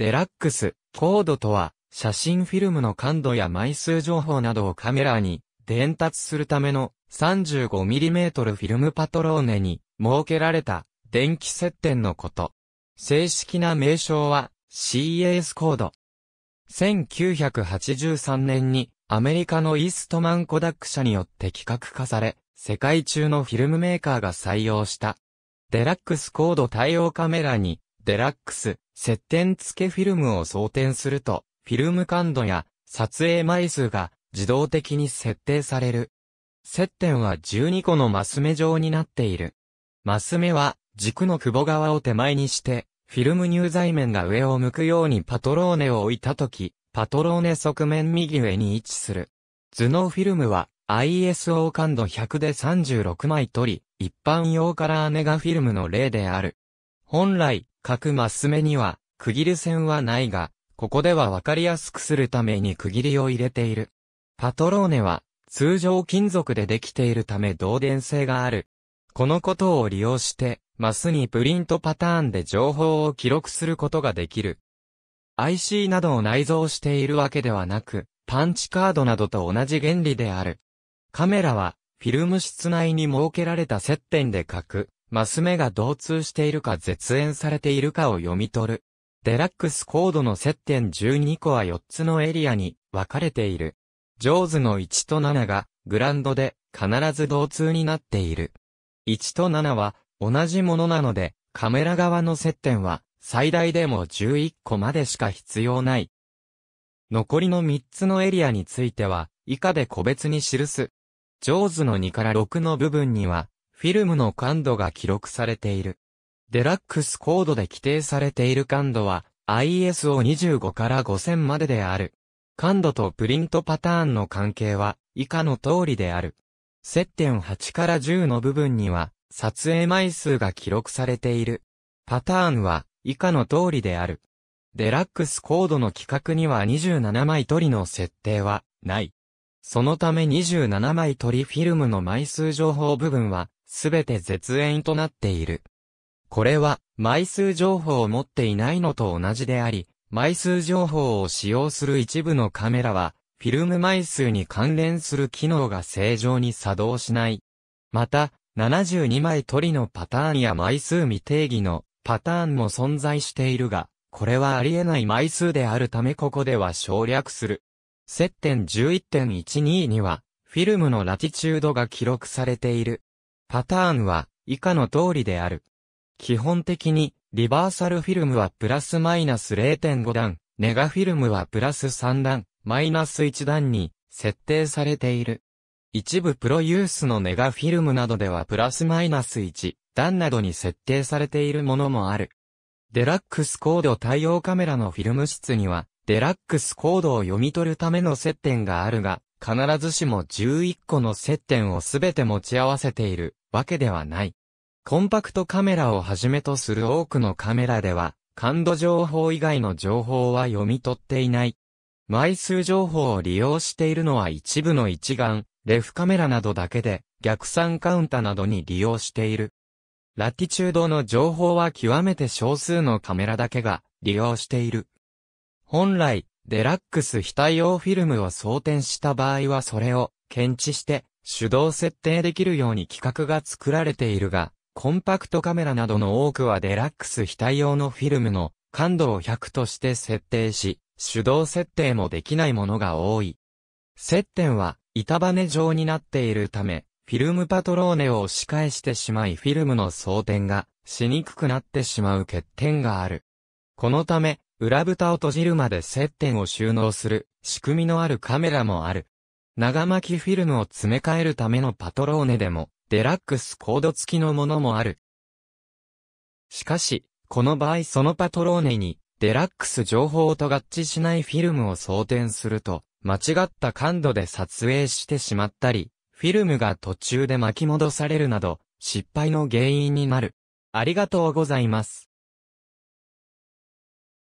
デラックス、コードとは、写真フィルムの感度や枚数情報などをカメラに伝達するための 35mm フィルムパトローネに設けられた電気接点のこと。正式な名称は CAS コード。1983年にアメリカのイーストマンコダック社によって企画化され、世界中のフィルムメーカーが採用した。デラックスコード対応カメラに、デラックス、接点付けフィルムを装填すると、フィルム感度や撮影枚数が自動的に設定される。接点は12個のマス目状になっている。マス目は軸の窪側を手前にして、フィルム入材面が上を向くようにパトローネを置いたとき、パトローネ側面右上に位置する。頭脳フィルムは ISO 感度100で36枚取り、一般用カラーネガフィルムの例である。本来、各マス目には、区切り線はないが、ここではわかりやすくするために区切りを入れている。パトローネは、通常金属でできているため導電性がある。このことを利用して、マスにプリントパターンで情報を記録することができる。IC などを内蔵しているわけではなく、パンチカードなどと同じ原理である。カメラは、フィルム室内に設けられた接点で書く、マス目が同通しているか絶縁されているかを読み取る。デラックスコードの接点12個は4つのエリアに分かれている。ジョーズの1と7がグランドで必ず同通になっている。1と7は同じものなのでカメラ側の接点は最大でも11個までしか必要ない。残りの3つのエリアについては以下で個別に記す。ジョーズの2から6の部分にはフィルムの感度が記録されている。デラックスコードで規定されている感度は ISO25 から5000までである。感度とプリントパターンの関係は以下の通りである。接点8から10の部分には撮影枚数が記録されている。パターンは以下の通りである。デラックスコードの規格には27枚取りの設定はない。そのため27枚取りフィルムの枚数情報部分はすべて絶縁となっている。これは、枚数情報を持っていないのと同じであり、枚数情報を使用する一部のカメラは、フィルム枚数に関連する機能が正常に作動しない。また、72枚取りのパターンや枚数未定義のパターンも存在しているが、これはありえない枚数であるためここでは省略する。接点11.12には、フィルムのラティチュードが記録されている。パターンは以下の通りである。基本的に、リバーサルフィルムはプラスマイナス0.5段、ネガフィルムはプラス3段、マイナス1段に設定されている。一部プロユースのネガフィルムなどではプラスマイナス1段などに設定されているものもある。デラックスコード対応カメラのフィルム室には、デラックスコードを読み取るための接点があるが、必ずしも11個の接点をすべて持ち合わせているわけではない。コンパクトカメラをはじめとする多くのカメラでは、感度情報以外の情報は読み取っていない。枚数情報を利用しているのは一部の一眼、レフカメラなどだけで、逆算カウンタなどに利用している。ラティチュードの情報は極めて少数のカメラだけが利用している。本来、デラックス非対応フィルムを装填した場合はそれを検知して手動設定できるように規格が作られているが、コンパクトカメラなどの多くはデラックス非対応のフィルムの感度を100として設定し、手動設定もできないものが多い。接点は板バネ状になっているため、フィルムパトローネを押し返してしまいフィルムの装填がしにくくなってしまう欠点がある。このため、裏蓋を閉じるまで接点を収納する仕組みのあるカメラもある。長巻きフィルムを詰め替えるためのパトローネでも、デラックスコード付きのものもある。しかし、この場合そのパトローネに、デラックス情報と合致しないフィルムを装填すると、間違った感度で撮影してしまったり、フィルムが途中で巻き戻されるなど、失敗の原因になる。ありがとうございます。